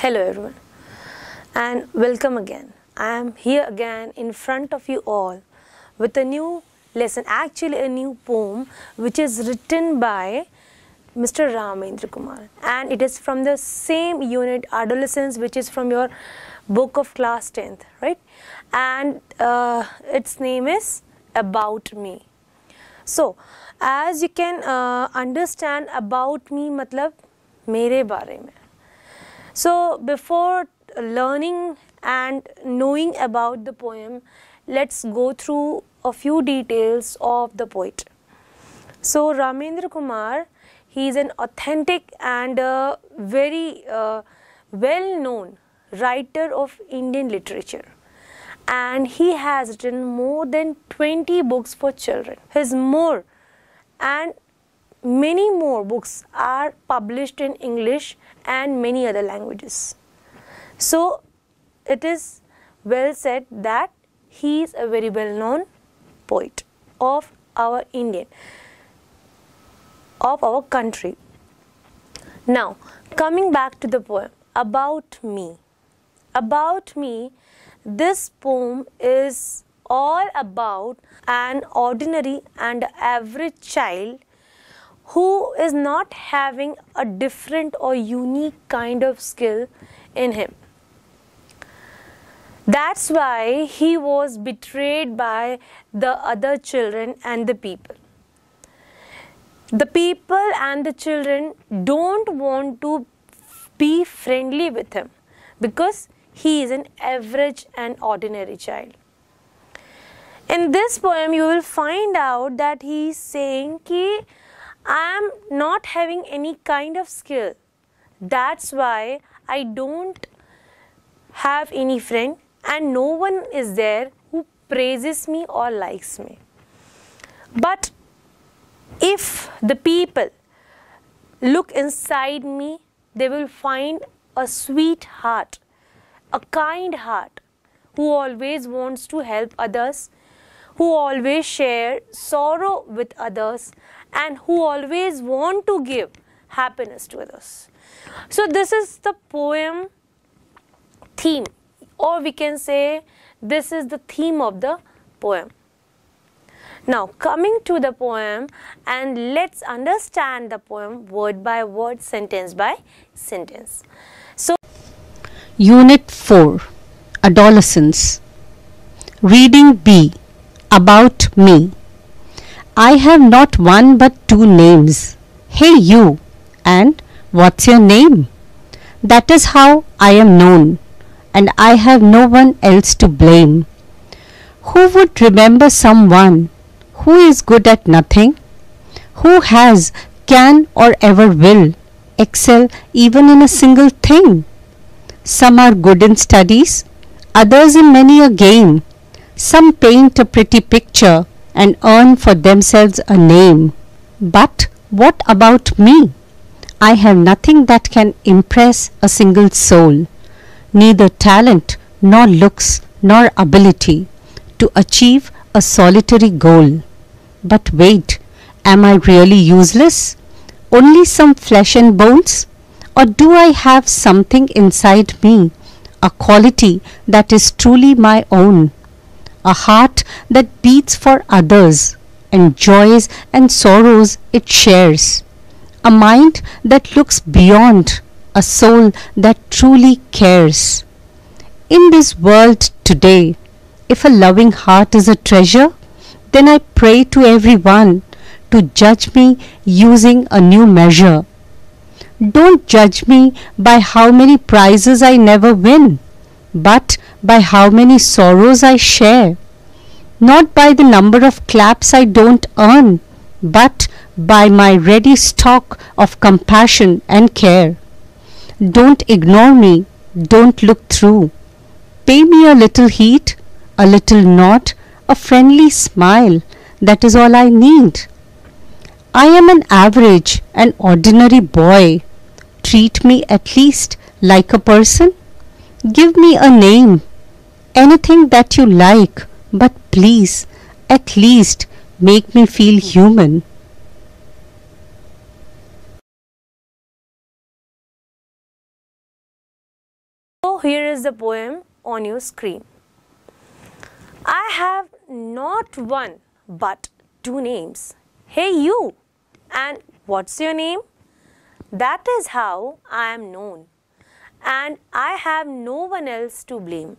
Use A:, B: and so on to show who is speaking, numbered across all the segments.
A: Hello everyone and welcome again. I am here again in front of you all with a new lesson, actually a new poem which is written by Mr. Ramendra Kumar and it is from the same unit adolescence which is from your book of class 10th, right? And uh, its name is About Me. So, as you can uh, understand about me matlab, मेरे बारे में so, before learning and knowing about the poem, let's go through a few details of the poet. So, Ramendra Kumar, he is an authentic and very uh, well known writer of Indian literature and he has written more than 20 books for children. His more and many more books are published in English and many other languages. So it is well said that he is a very well known poet of our Indian, of our country. Now, coming back to the poem, About Me. About Me, this poem is all about an ordinary and average child who is not having a different or unique kind of skill in him. That's why he was betrayed by the other children and the people. The people and the children don't want to be friendly with him because he is an average and ordinary child. In this poem, you will find out that he is saying that I am not having any kind of skill. That's why I don't have any friend and no one is there who praises me or likes me. But if the people look inside me, they will find a sweet heart, a kind heart who always wants to help others, who always share sorrow with others and who always want to give happiness to others. So, this is the poem theme, or we can say this is the theme of the poem. Now, coming to the poem, and let's understand the poem word by word, sentence by sentence.
B: So, Unit 4 Adolescence Reading B About Me I have not one but two names. Hey, you! And what's your name? That is how I am known, and I have no one else to blame. Who would remember someone who is good at nothing? Who has, can, or ever will excel even in a single thing? Some are good in studies, others in many a game. Some paint a pretty picture, and earn for themselves a name. But what about me? I have nothing that can impress a single soul, neither talent, nor looks, nor ability to achieve a solitary goal. But wait, am I really useless? Only some flesh and bones? Or do I have something inside me, a quality that is truly my own? a heart that beats for others and joys and sorrows it shares, a mind that looks beyond, a soul that truly cares. In this world today, if a loving heart is a treasure, then I pray to everyone to judge me using a new measure. Don't judge me by how many prizes I never win, but by how many sorrows I share, not by the number of claps I don't earn, but by my ready stock of compassion and care. Don't ignore me, don't look through. Pay me a little heat, a little nod, a friendly smile, that is all I need. I am an average, an ordinary boy. Treat me at least like a person. Give me a name, anything that you like, but please, at least, make me feel human.
A: So here is the poem on your screen. I have not one but two names. Hey you, and what's your name? That is how I am known and I have no one else to blame.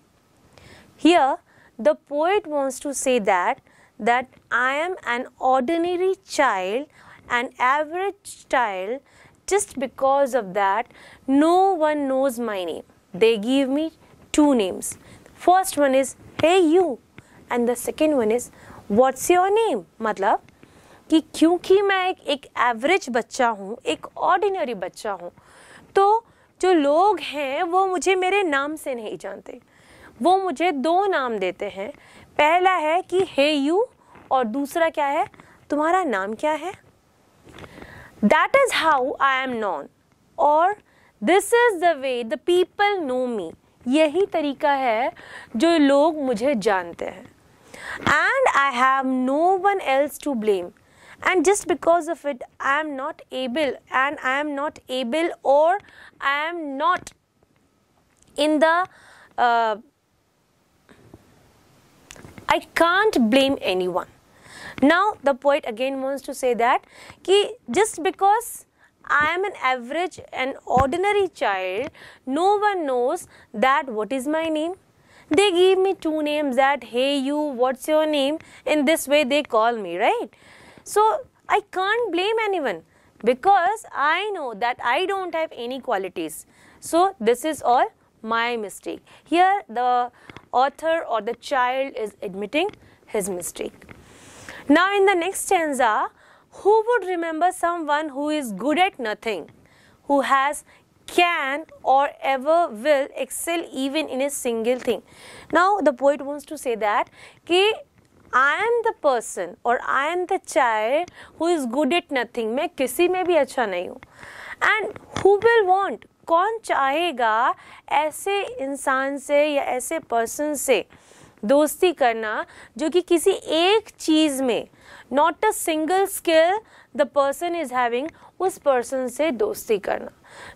A: Here, the poet wants to say that that I am an ordinary child, an average child. Just because of that, no one knows my name. They give me two names. First one is Hey you, and the second one is What's your name? मतलब कि क्योंकि मैं एक एक bacha बच्चा हूँ एक bacha बच्चा हूँ तो जो लोग हैं वो मुझे मेरे नाम से नहीं जानते वो मुझे दो नाम देते हैं पहला है कि हे यू और दूसरा क्या है तुम्हारा नाम क्या है that is how I am known और this is the way the people know me यही तरीका है जो लोग मुझे जानते हैं and I have no one else to blame and just because of it i am not able and i am not able or i am not in the uh, i can't blame anyone now the poet again wants to say that ki just because i am an average an ordinary child no one knows that what is my name they give me two names that hey you what's your name in this way they call me right so, I can't blame anyone because I know that I don't have any qualities. So, this is all my mistake. Here the author or the child is admitting his mistake. Now in the next stanza, who would remember someone who is good at nothing, who has can or ever will excel even in a single thing. Now the poet wants to say that I am the person और I am the child who is good at nothing मैं किसी में भी अच्छा नहीं हूँ and who will want कौन चाहेगा ऐसे इंसान से या ऐसे पर्सन से दोस्ती करना जो कि किसी एक चीज़ में not a single skill the person is having उस पर्सन से दोस्ती करना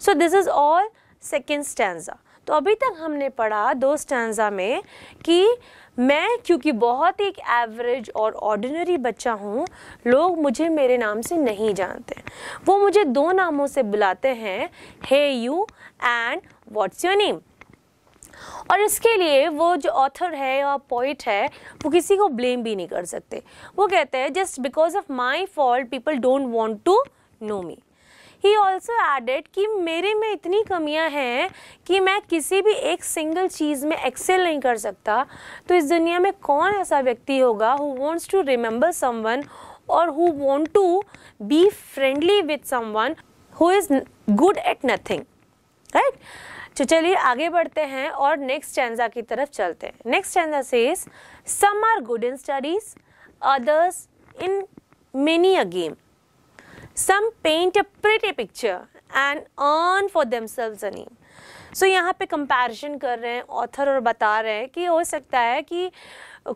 A: so this is all second stanza तो अभी तक हमने पढ़ा दो स्टैंडा में कि मैं क्योंकि बहुत एक एवरेज और ऑर्डिनरी बच्चा हूँ लोग मुझे मेरे नाम से नहीं जानते वो मुझे दो नामों से बुलाते हैं hey you and what's your name और इसके लिए वो जो ऑथर है या पोइट है वो किसी को ब्लेम भी नहीं कर सकते वो कहते हैं just because of my fault people don't want to know me he also added कि मेरे में इतनी कमियां हैं कि मैं किसी भी एक सिंगल चीज़ में एक्सेल नहीं कर सकता तो इस दुनिया में कौन ऐसा व्यक्ति होगा who wants to remember someone और who want to be friendly some someone who is good at nothing right तो चलिए आगे बढ़ते हैं और नेक्स्ट चैंजा की तरफ चलते हैं नेक्स्ट स्टैंडा से some are good in studies others in many a game some paint a pretty picture and earn for them themselves any so यहाँ पे कंपेरिजन कर रहे हैं ऑथर और बता रहे हैं कि हो सकता है कि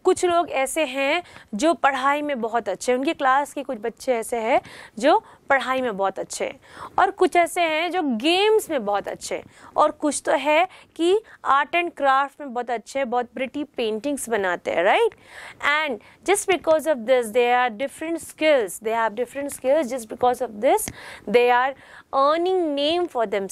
A: कुछ लोग ऐसे हैं जो पढ़ाई में बहुत अच्छे हैं उनकी क्लास के कुछ बच्चे ऐसे हैं जो पढ़ाई में बहुत अच्छे हैं और कुछ ऐसे हैं जो गेम्स में बहुत अच्छे हैं और कुछ तो है कि आर्ट एंड क्राफ्ट में बहुत अच्छे हैं बहुत ब्रिटी पेंटिंग्स बनाते हैं right and just because of this they are different skills they have different skills just because of this they are earning name for them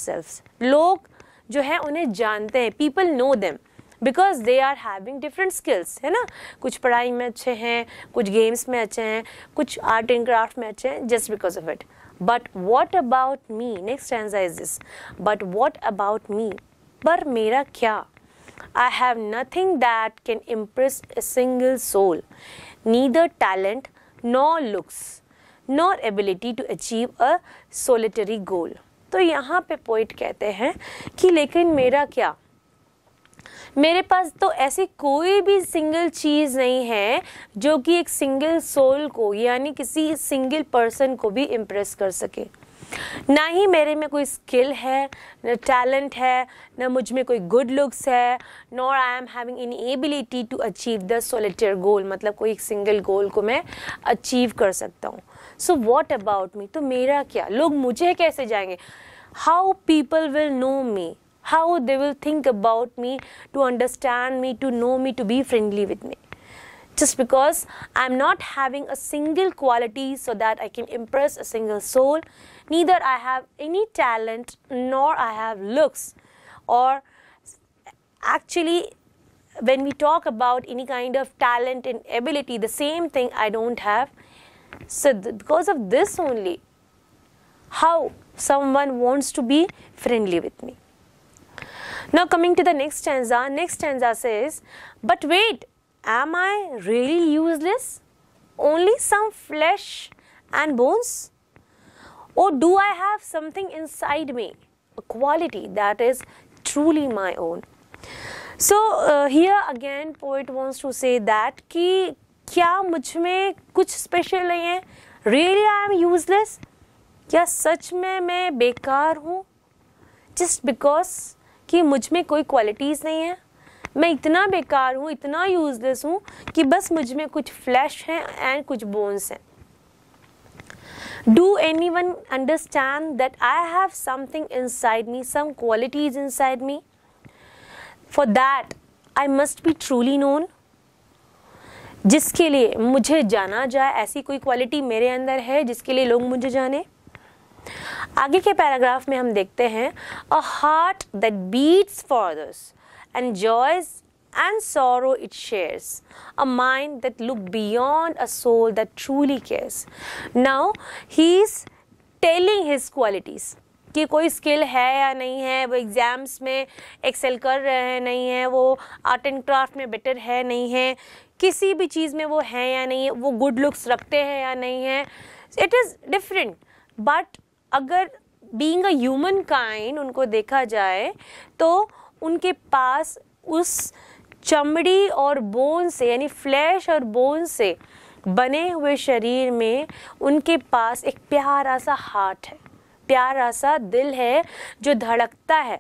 A: लोग जो है उन्हें जानते हैं people know them because they are having different skills है ना कुछ पढ़ाई में अच्छे हैं कुछ गेम्स में अच्छे हैं कुछ आर्ट एंड क्राफ्ट में अच्छे हैं just because of it but what about me next stanza is this but what about me पर मेरा क्या I have nothing that can impress a single soul, neither talent nor looks, nor ability to achieve a solitary goal. तो यहाँ पे poet कहते हैं कि लेकिन मेरा क्या मेरे पास तो ऐसी कोई भी सिंगल चीज़ नहीं है जो कि एक सिंगल सोल को यानी किसी सिंगल पर्सन को भी इम्प्रेस कर सके ना ही मेरे में कोई स्किल है ना टैलेंट है ना मुझ में कोई गुड लुक्स है nor I am having inability to achieve the solitary goal मतलब कोई एक सिंगल गोल को मैं अचीव कर सकता हूँ सो वॉट अबाउट मी तो मेरा क्या लोग मुझे कैसे जाएंगे how people will know me how they will think about me, to understand me, to know me, to be friendly with me. Just because I'm not having a single quality so that I can impress a single soul, neither I have any talent nor I have looks. Or actually, when we talk about any kind of talent and ability, the same thing I don't have. So, th- because of this only, how someone wants to be friendly with me. Now coming to the next stanza, next stanza says, But wait, am I really useless? Only some flesh and bones? Or do I have something inside me, a quality that is truly my own? So uh, here again poet wants to say that कि क्या मुझ में कुछ special नहीं है Really, I am useless. क्या सच में मैं बेकार हूँ Just because कि मुझ में कोई क्वालिटीज नहीं है मैं इतना बेकार हूँ इतना यूजलेस हूँ कि बस मुझ में कुछ फ्लैश है एंड कुछ बोन्स हैं do any one understand that I have something inside me some qualities inside me for that I must be truly known जिसके लिए मुझे जाना जाए ऐसी कोई क्वालिटी मेरे अंदर है जिसके लिए लोग मुझे जाने आगे के पैराग्राफ में हम देखते हैं a heart that beats for others and joys and sorrow it shares a mind that look beyond a soul that truly cares now he is telling his qualities कि कोई स्किल है या नहीं है वो एग्ज़ाम्स में एक्सेल कर रहे हैं नहीं है वो आर्ट एंड क्राफ्ट में बेटर है नहीं है किसी भी चीज़ में वो है या नहीं है वो गुड लुक्स रखते हैं या नहीं है इट इज़ डिफरेंट बट अगर बींग अूमन ह्यूमन काइंड उनको देखा जाए तो उनके पास उस चमड़ी और बोन से यानी फ्लैश और बोन से बने हुए शरीर में उनके पास एक प्यारा सा हार्ट है प्यारा सा दिल है जो धड़कता है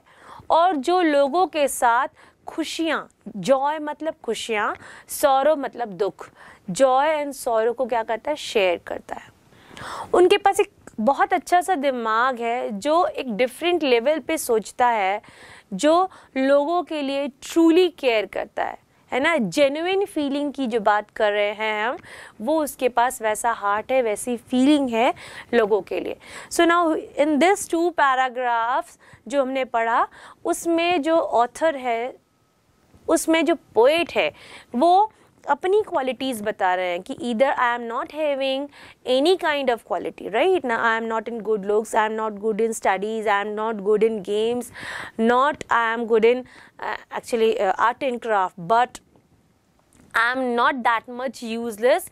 A: और जो लोगों के साथ खुशियाँ जॉय मतलब खुशियाँ सौरव मतलब दुख जॉय एंड सौरव को क्या करता है शेयर करता है उनके पास एक बहुत अच्छा सा दिमाग है जो एक डिफरेंट लेवल पे सोचता है जो लोगों के लिए ट्रूली केयर करता है है ना जेन्यून फीलिंग की जो बात कर रहे हैं हम वो उसके पास वैसा हार्ट है वैसी फीलिंग है लोगों के लिए so now in this two paragraphs जो हमने पढ़ा उसमें जो ऑथर है उसमें जो पोइट है वो अपनी क्वालिटीज़ बता रहे हैं कि इधर I am not having any kind of quality right ना I am not in good looks I am not good in studies I am not good in games not I am good in actually art and craft but I am not that much useless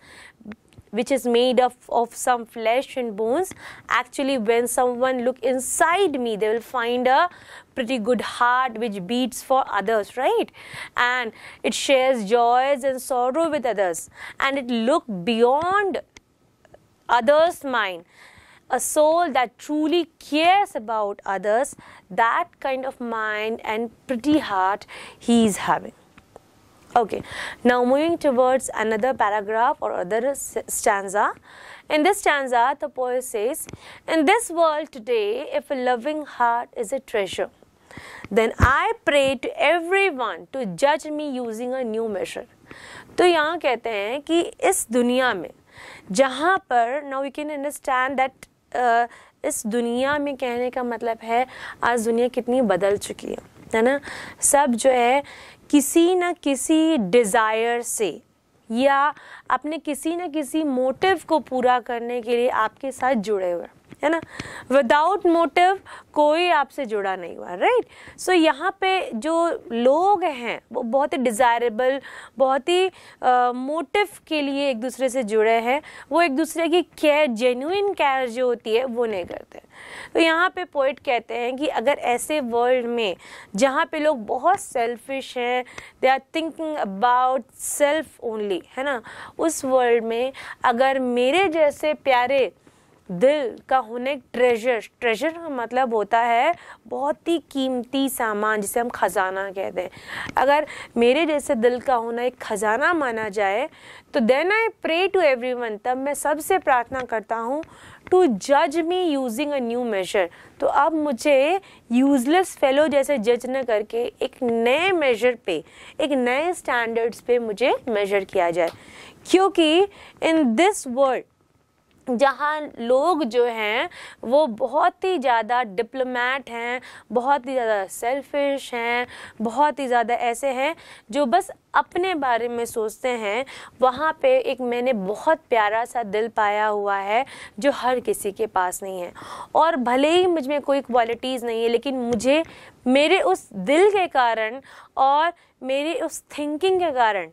A: which is made up of some flesh and bones actually when someone look inside me they will find a pretty good heart which beats for others right and it shares joys and sorrow with others and it look beyond others mind a soul that truly cares about others that kind of mind and pretty heart he is having Okay, now moving towards another paragraph or other stanza. In this stanza, the poet says, In this world today, if a loving heart is a treasure, then I pray to everyone to judge me using a new measure. to yahan kehte hain ki is duniya mein jahan par now now can understand that uh, इस दुनिया में कहने का मतलब है आज दुनिया कितनी बदल चुकी है है ना सब जो है किसी न किसी डिज़ायर से या अपने किसी न किसी मोटिव को पूरा करने के लिए आपके साथ जुड़े हुए है ना विदाउट मोटिव कोई आपसे जुड़ा नहीं हुआ राइट सो so, यहाँ पे जो लोग हैं वो बहुत ही डिज़ायरेबल बहुत ही मोटिव के लिए एक दूसरे से जुड़े हैं वो एक दूसरे की केयर जेन्यून केयर जो होती है वो नहीं करते तो यहाँ पे पोइट कहते हैं कि अगर ऐसे वर्ल्ड में जहाँ पे लोग बहुत सेल्फिश हैं they are thinking about self only है ना उस वर्ल्ड में अगर मेरे जैसे प्यारे दिल का होने ट्रेजर ट्रेजर का मतलब होता है बहुत ही कीमती सामान जिसे हम ख़जाना कहते हैं अगर मेरे जैसे दिल का होना एक ख़जाना माना जाए तो then I pray to every one तब मैं सबसे प्रार्थना करता हूँ टू जज me using a new measure तो अब मुझे यूजलेस फेलो जैसे जज न करके एक नए मेजर पे एक नए स्टैंडर्ड्स पे मुझे मेजर किया जाए क्योंकि इन दिस वर्ल्ड जहाँ लोग जो हैं वो बहुत ही ज़्यादा डिप्लोमेट हैं बहुत ही ज़्यादा सेल्फिश हैं बहुत ही ज़्यादा ऐसे हैं जो बस अपने बारे में सोचते हैं वहाँ पे एक मैंने बहुत प्यारा सा दिल पाया हुआ है जो हर किसी के पास नहीं है और भले ही मुझ में कोई क्वालिटीज़ नहीं है लेकिन मुझे मेरे उस दिल के कारण और मेरी उस थिंकिंग के कारण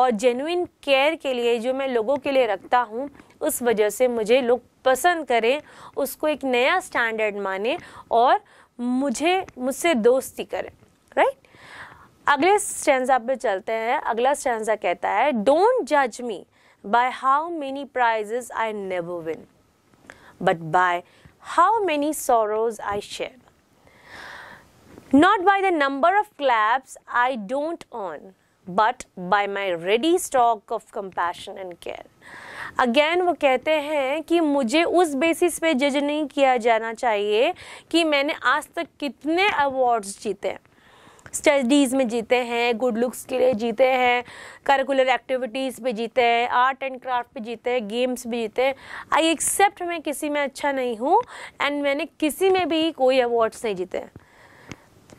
A: और जेनुइन केयर के लिए जो मैं लोगों के लिए रखता हूँ उस वजह से मुझे लोग पसंद करें उसको एक नया स्टैंडर्ड माने और मुझे मुझसे दोस्ती करें राइट अगले स्टैंडा पर चलते हैं अगला स्टैंडा कहता है डोंट जज me by how many prizes I never win but by how many sorrows I share not by the number of clubs I don't own but by my ready stock of compassion and care again वो कहते हैं कि मुझे उस basis पे जज नहीं किया जाना चाहिए कि मैंने आज तक कितने अवार्ड्स जीते हैं स्टडीज़ में जीते हैं गुड लुक्स के लिए जीते हैं करिकुलर एक्टिविटीज़ पे जीते हैं आर्ट एंड क्राफ्ट पे जीते हैं गेम्स भी जीते हैं आई एक्सेप्ट मैं किसी में अच्छा नहीं हूँ एंड मैंने किसी में भी कोई अवार्ड्स नहीं जीते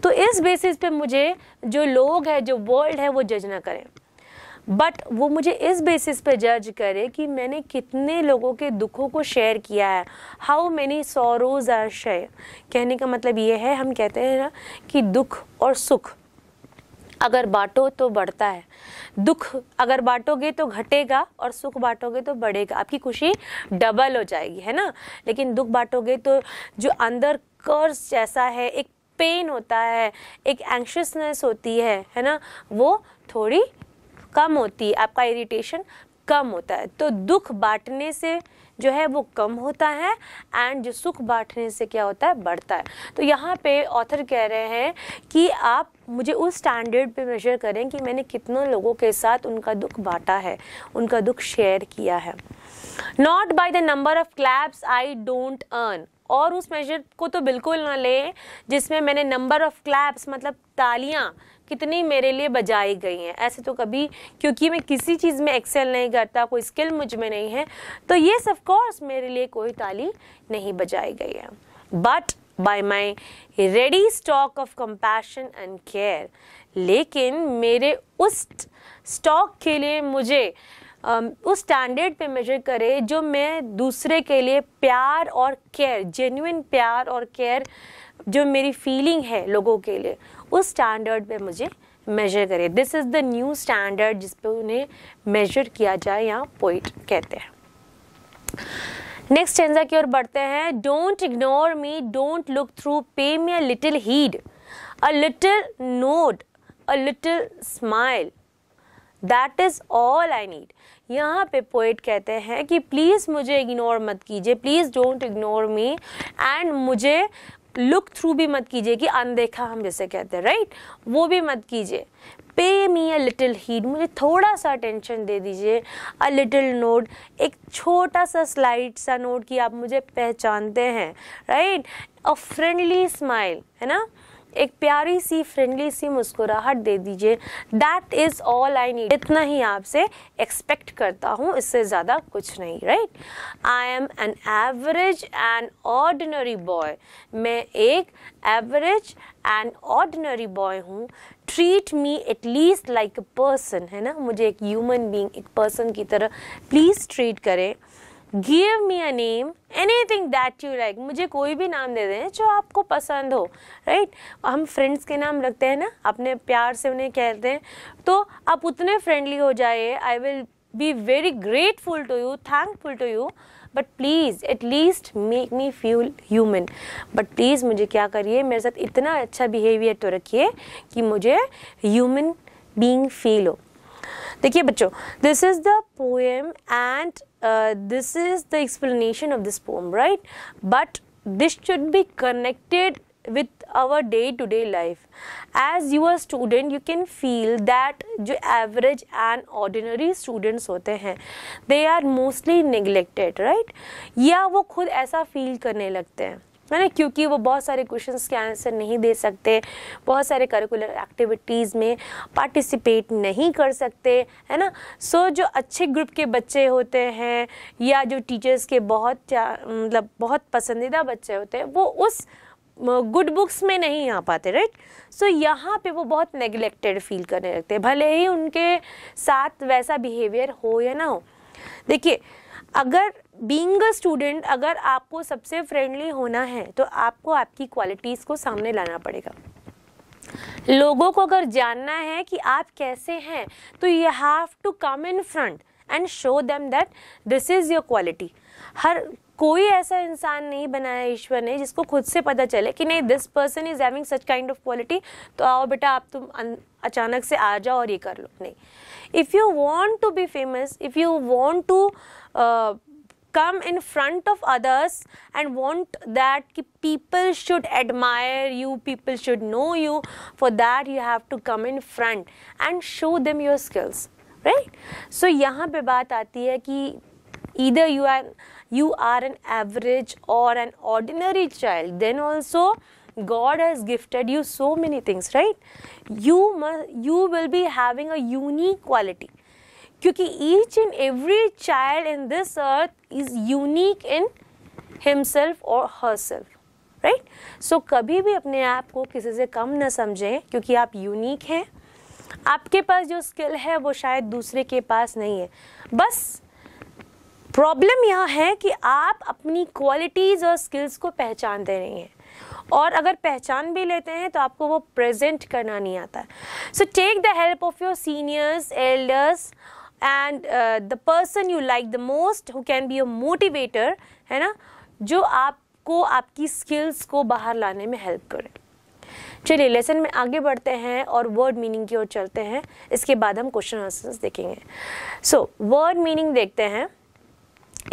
A: तो इस बेसिस पे मुझे जो लोग हैं जो वर्ल्ड है वो जज ना करें बट वो मुझे इस बेसिस पे जज करे कि मैंने कितने लोगों के दुखों को शेयर किया है how many sorrows are share कहने का मतलब ये है हम कहते हैं ना कि दुख और सुख अगर बांटो तो बढ़ता है दुख अगर बांटोगे तो घटेगा और सुख बांटोगे तो बढ़ेगा आपकी खुशी डबल हो जाएगी है ना लेकिन दुख बांटोगे तो जो अंदर कर्ज जैसा है एक पेन होता है एक एंशसनेस होती है है ना वो थोड़ी कम होती है आपका इरिटेशन कम होता है तो दुख बांटने से जो है वो कम होता है एंड जो सुख बांटने से क्या होता है बढ़ता है तो यहाँ पे ऑथर कह रहे हैं कि आप मुझे उस स्टैंडर्ड पे मेजर करें कि मैंने कितनों लोगों के साथ उनका दुख बांटा है उनका दुख शेयर किया है not by the number of clubs I don't earn और उस मेजर को तो बिल्कुल ना लें जिसमें मैंने नंबर ऑफ क्लैब्स मतलब तालियां कितनी मेरे लिए बजाई गई हैं ऐसे तो कभी क्योंकि मैं किसी चीज़ में एक्सेल नहीं करता कोई स्किल मुझ में नहीं है तो ये सब कोर्स मेरे लिए कोई ताली नहीं बजाई गई है but by my ready stock of compassion and care लेकिन मेरे उस स्टॉक के लिए मुझे उस स्टैंडर्ड पे मेजर करे जो मैं दूसरे के लिए प्यार और केयर जेन्यून प्यार और केयर जो मेरी फीलिंग है लोगों के लिए उस स्टैंडर्ड पे मुझे मेजर करे this is the new standard जिस पे उन्हें मेजर किया जाए या पोइट कहते हैं नेक्स्ट चेंजा की ओर बढ़ते हैं don't ignore me don't look through पे me a little heed a little note a little smile that is all I need यहाँ पे पोइट कहते हैं कि प्लीज़ मुझे इग्नोर मत कीजिए please don't ignore me and मुझे लुक थ्रू भी मत कीजिए कि अनदेखा हम जैसे कहते हैं राइट वो भी मत कीजिए पे मी अ लिटिल हीड मुझे थोड़ा सा अटेंशन दे दीजिए अ लिटिल नोट एक छोटा सा स्लाइड सा नोट कि आप मुझे पहचानते हैं राइट अ फ्रेंडली स्माइल है ना एक प्यारी सी फ्रेंडली सी मुस्कुराहट दे दीजिए that is all I need इतना ही आपसे एक्सपेक्ट करता हूँ इससे ज़्यादा कुछ नहीं right I am an average and ordinary boy मैं एक एवरेज एंड ऑर्डिनरी बॉय हूँ treat me at least like a person है ना मुझे एक ह्यूमन बींग एक पर्सन की तरह प्लीज़ ट्रीट करें give me a name thing that you like मुझे कोई भी नाम दे दें जो आपको पसंद हो राइट right? हम फ्रेंड्स के नाम रखते हैं ना अपने प्यार से उन्हें कहते हैं तो आप उतने फ्रेंडली हो जाइए I will be very grateful to you thankful to you but please at least make me feel human but please मुझे क्या करिए मेरे साथ इतना अच्छा बिहेवियर तो रखिए कि मुझे ह्यूमन बींग फील हो देखिए बच्चों this is the poem and this is the explanation of this poem right but this should be connected with our day to day life as you are student you can feel that जो average and ordinary students होते हैं they are mostly neglected right या वो खुद ऐसा feel करने लगते हैं है ना क्योंकि वो बहुत सारे क्वेश्चंस के आंसर नहीं दे सकते बहुत सारे करिकुलर एक्टिविटीज़ में पार्टिसिपेट नहीं कर सकते है ना सो so, जो अच्छे ग्रुप के बच्चे होते हैं या जो टीचर्स के बहुत मतलब बहुत पसंदीदा बच्चे होते हैं वो उस गुड बुक्स में नहीं आ पाते राइट सो so, यहाँ पे वो बहुत नेगलेक्टेड फील करने लगते हैं भले ही उनके साथ वैसा बिहेवियर हो या ना हो देखिए अगर बींग अ स्टूडेंट अगर आपको सबसे फ्रेंडली होना है तो आपको आपकी क्वालिटीज़ को सामने लाना पड़ेगा लोगों को अगर जानना है कि आप कैसे हैं तो you have to come in front and show them that this is your quality हर कोई ऐसा इंसान नहीं बनाया ईश्वर ने जिसको खुद से पता चले कि नहीं this person is having such kind of quality तो आओ बेटा आप तुम अचानक से आ जाओ और ये कर लो नहीं if you want to be famous if you want to come in front of others and want that कि people should admire you people should know you for that you have to come in front and show them your skills right so यहाँ पर बात आती है कि either you are you are an average or an ordinary child then also god has gifted you so many things right you must you will be having a unique quality क्योंकि each and every child in this earth is unique in himself और her self right so कभी भी अपने आप को किसी से कम ना समझें क्योंकि आप यूनिक हैं आपके पास जो स्किल है वो शायद दूसरे के पास नहीं है बस प्रॉब्लम यह है कि आप अपनी क्वालिटीज़ और स्किल्स को पहचान दे रही हैं और अगर पहचान भी लेते हैं तो आपको वो प्रेजेंट करना नहीं आता so take the help of your seniors elders and the person you like the most who can be a motivator है ना जो आपको आपकी स्किल्स को बाहर लाने में हेल्प करें चलिए लेसन में आगे बढ़ते हैं और वर्ड मीनिंग की ओर चलते हैं इसके बाद हम क्वेश्चन आंसर्स देखेंगे सो वर्ड मीनिंग देखते हैं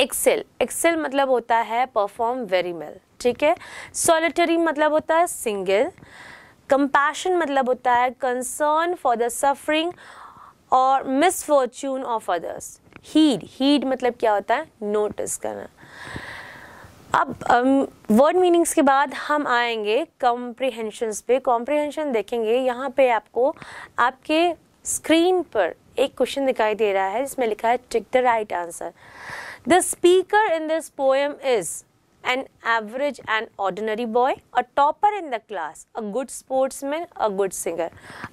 A: एक्सेल एक्सेल मतलब होता है परफॉर्म वेरी वेल ठीक है सॉलिटरी मतलब होता है सिंगल कंपैशन मतलब होता है कंसर्न फॉर द सफरिंग और misfortune of others heed heed मतलब क्या होता है नोटिस करना अब वर्ड um, मीनिंग्स के बाद हम आएंगे कॉम्प्रिहेंशंस पे कॉम्प्रिहेंशन देखेंगे यहाँ पे आपको आपके स्क्रीन पर एक क्वेश्चन दिखाई दे रहा है जिसमें लिखा है tick the right answer The speaker in this poem is an average and ordinary boy, a topper in the class, a good sportsman, a good singer.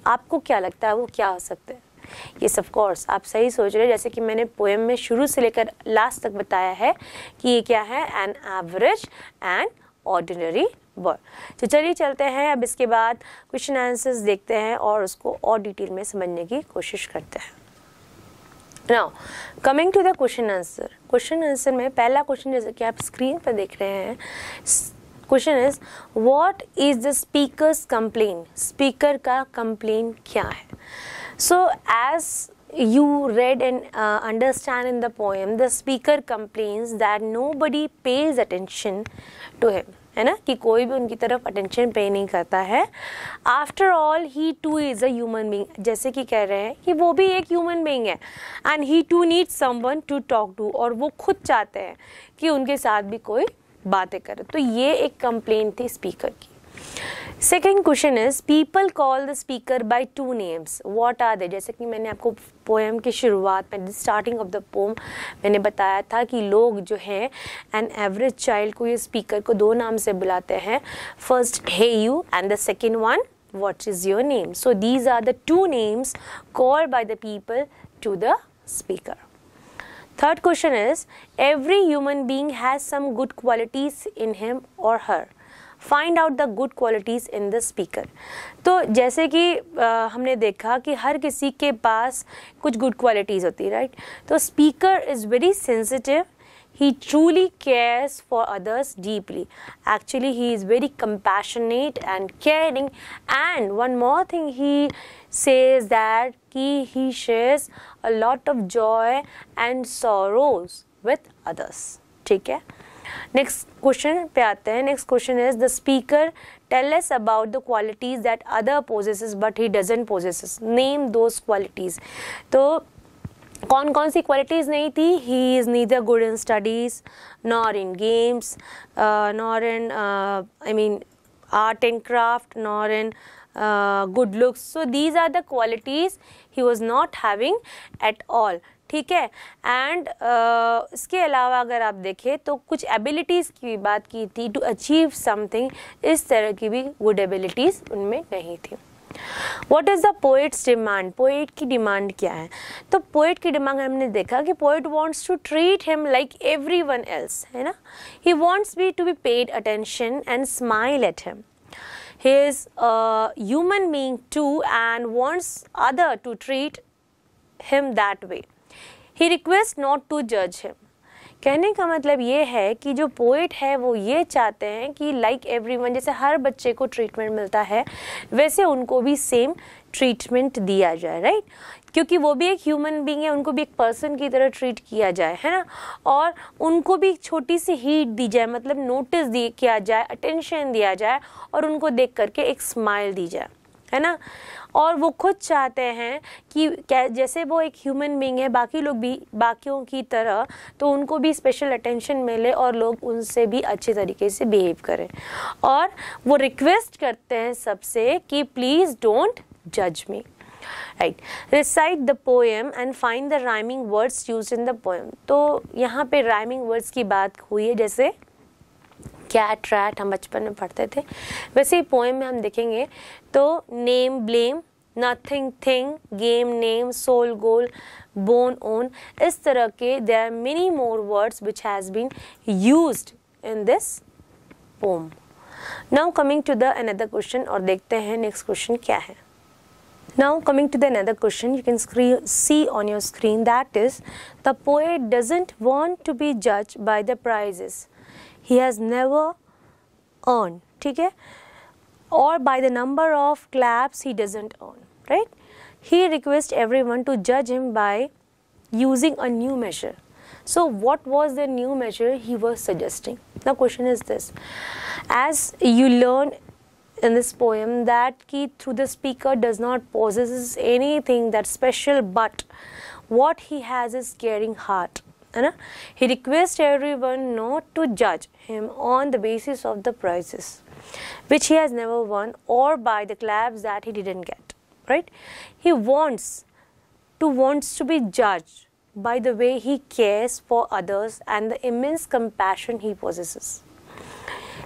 A: आपको क्या लगता है वो क्या हो सकते हैं yes of आप सही सोच रहे हैं जैसे कि मैंने पोएम में शुरू से लेकर लास्ट तक बताया है कि ये क्या है an average and ordinary boy तो चलिए चलते हैं अब इसके बाद क्वेश्चन आंसर्स देखते हैं और उसको और डिटेल में समझने की कोशिश करते हैं now coming to the question answer question answer में पहला क्वेश्चन जैसे कि आप स्क्रीन पर देख रहे हैं question is what is the speaker's complain speaker का कंप्लेन क्या है so as you read and uh, understand in the poem the speaker complains that nobody pays attention to him है ना कि कोई भी उनकी तरफ अटेंशन पे नहीं करता है after all he too is a human being जैसे कि कह रहे हैं कि वो भी एक ह्यूमन बींग है and he too need someone to talk to और वो खुद चाहते हैं कि उनके साथ भी कोई बातें करे तो ये एक कंप्लेन थी स्पीकर की second question is people call the speaker by two names what are they जैसे कि मैंने आपको पोएम की शुरुआत में स्टार्टिंग ऑफ द पोम मैंने बताया था कि लोग जो हैं एन एवरेज चाइल्ड को ये स्पीकर को दो नाम से बुलाते हैं first hey you and the second one what is your name so these are the two names call by the people to the speaker third question is every human being has some good qualities in him और her find out the good qualities in the speaker तो जैसे कि आ, हमने देखा कि हर किसी के पास कुछ गुड क्वालिटीज़ होती है राइट तो speaker is very sensitive he truly cares for others deeply actually he is very compassionate and caring and one more thing he says that he, he shares a lot of joy and sorrows with others ठीक है next question पे आते हैं next question is the speaker tells about the qualities that other possess but he doesn't possess name those qualities तो कौन कौन सी qualities नहीं थी he is neither good in studies nor in games nor in I mean art and craft nor in good looks so these are the qualities he was not having at all ठीक है and uh, इसके अलावा अगर आप देखें तो कुछ abilities की भी बात की थी टू अचीव समथिंग इस तरह की भी गुड एबिलिटीज़ उनमें नहीं थी what is the poet's demand poet की डिमांड क्या है तो पोइट की डिमांड हमने देखा कि poet wants to treat him like everyone else है ना he wants be to be paid attention and smile at him he is human being too and wants other to treat him that way he request not to जज him कहने का मतलब ये है कि जो पोइट है वो ये चाहते हैं कि लाइक एवरीवन जैसे हर बच्चे को ट्रीटमेंट मिलता है वैसे उनको भी सेम ट्रीटमेंट दिया जाए राइट क्योंकि वो भी एक ह्यूमन बींग है उनको भी एक पर्सन की तरह ट्रीट किया जाए है ना और उनको भी एक छोटी सी हीट दी जाए मतलब नोटिस दी किया जाए अटेंशन दिया जाए और उनको देख करके एक स्माइल दी जाए है ना और वो खुद चाहते हैं कि जैसे वो एक ह्यूमन बींग है बाकी लोग भी बाकियों की तरह तो उनको भी स्पेशल अटेंशन मिले और लोग उनसे भी अच्छे तरीके से बिहेव करें और वो रिक्वेस्ट करते हैं सबसे कि प्लीज़ डोंट जज me right recite the poem and find the rhyming words use in the poem तो यहाँ पे राइमिंग वर्ड्स की बात हुई है जैसे क्या रैट हम बचपन में पढ़ते थे वैसे ही पोएम में हम देखेंगे तो name blame nothing thing game name soul goal bone own इस तरह के they are many more words which has been use in this poem now coming to the another question और देखते हैं नेक्स्ट क्वेश्चन क्या है now coming to the another question you can screen see on your screen that is the poet doesn't want to be जज by the prizes he has never earned, okay? Or by the number of claps he doesn't earn, right? He requests everyone to judge him by using a new measure. So, what was the new measure he was suggesting? The question is this As you learn in this poem, that key through the speaker does not possess anything that's special, but what he has is caring heart. He requests everyone not to judge him on the basis of the prizes which he has never won or by the claps that he didn't get. Right? He wants to wants to be judged by the way he cares for others and the immense compassion he possesses.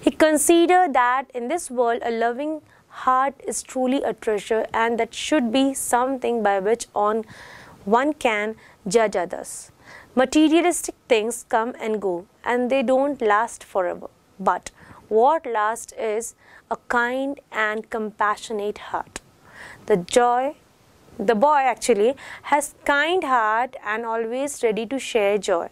A: He considers that in this world a loving heart is truly a treasure and that should be something by which on one can judge others. Materialistic things come and go and they don't last forever. But what lasts is a kind and compassionate heart. The joy, the boy actually has kind heart and always ready to share joy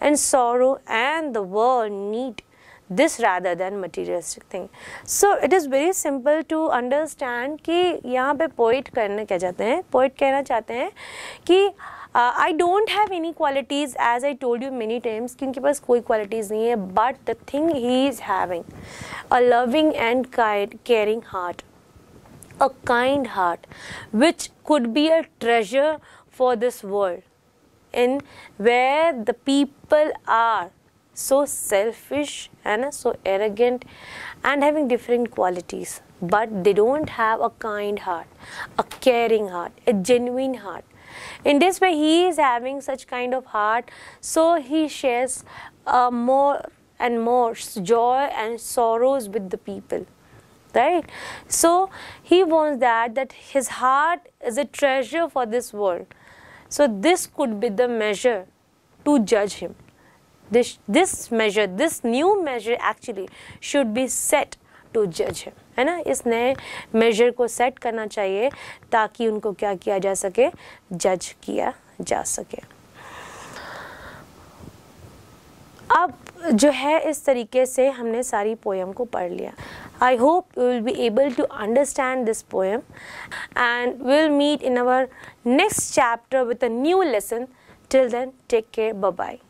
A: and sorrow and the world need this rather than materialistic thing. So it is very simple to understand कि यहाँ पे poet करने क्या चाहते हैं poet कहना चाहते हैं कि I don't have any qualities as I told you many times कि उनके पास कोई क्वालिटीज़ नहीं है but the thing he is having a loving and caring heart a kind heart which could be a treasure for this world in where the people are so selfish and so arrogant and having different qualities but they don't have a kind heart a caring heart a genuine heart in this way he is having such kind of heart so he shares uh, more and more joy and sorrows with the people right so he wants that that his heart is a treasure for this world so this could be the measure to judge him this this measure this new measure actually should be set to जज है है ना इस नए major को set करना चाहिए ताकि उनको क्या किया जा सके जज किया जा सके अब जो है इस तरीके से हमने सारी पोएम को पढ़ लिया I hope you will be able to understand this poem and will meet in our next chapter with a new lesson till then take care bye